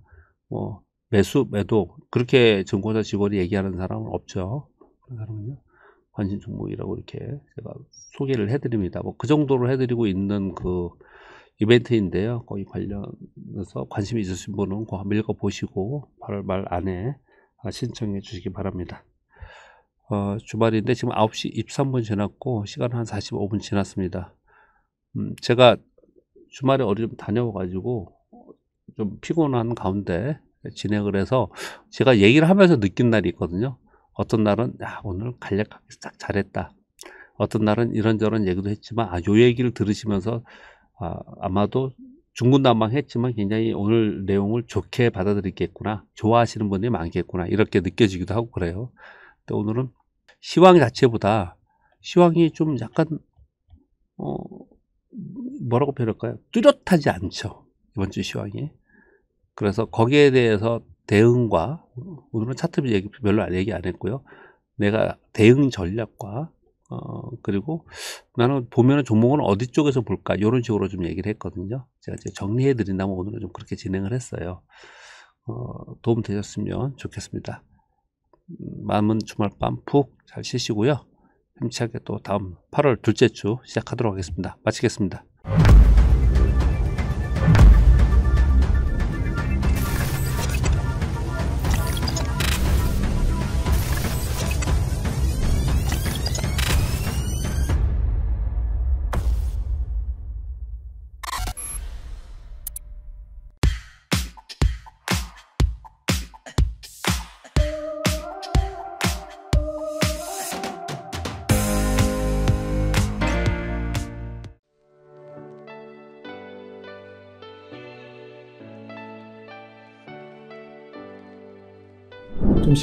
뭐 매수 매도 그렇게 증권사 직원이 얘기하는 사람은 없죠. 그런 사람은요. 관심 종목이라고 이렇게 제가 소개를 해드립니다. 뭐 그 정도로 해드리고 있는 그 이벤트인데요. 거기 관련해서 관심 있으신 분은 꼭 한번 읽어보시고 8월 말 안에 신청해 주시기 바랍니다. 어, 주말인데 지금 9시 23분 지났고 시간 한 45분 지났습니다. 음, 제가 주말에 어디 좀 다녀와가지고 좀 피곤한 가운데 진행을 해서 제가 얘기를 하면서 느낀 날이 있거든요. 어떤 날은 야 오늘 간략하게 싹 잘했다. 어떤 날은 이런저런 얘기도 했지만 아, 요 얘기를 들으시면서 아, 아마도 중군난방했지만 굉장히 오늘 내용을 좋게 받아들이겠구나 좋아하시는 분이 많겠구나 이렇게 느껴지기도 하고 그래요. 근 오늘은 시황 자체보다 시황이 좀 약간 어 뭐라고 표현할까요? 뚜렷하지 않죠. 이번 주 시황이. 그래서 거기에 대해서 대응과 오늘은 차트 얘기 별로 안 얘기 안 했고요. 내가 대응 전략과 어 그리고 나는 보면은 종목은 어디 쪽에서 볼까 이런 식으로 좀 얘기를 했거든요. 제가 이제 정리해 드린다면 오늘은 좀 그렇게 진행을 했어요. 어, 도움 되셨으면 좋겠습니다. 마음은 주말 밤 푹 잘 쉬시고요. 힘차게 또 다음 8월 둘째 주 시작하도록 하겠습니다. 마치겠습니다.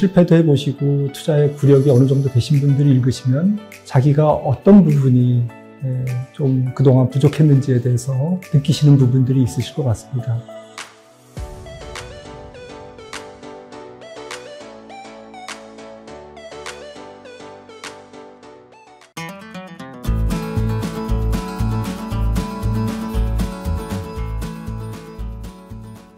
실패도 해보시고 투자에 구력이 어느 정도 되신 분들이 읽으시면 자기가 어떤 부분이 좀 그동안 부족했는지에 대해서 느끼시는 부분들이 있으실 것 같습니다.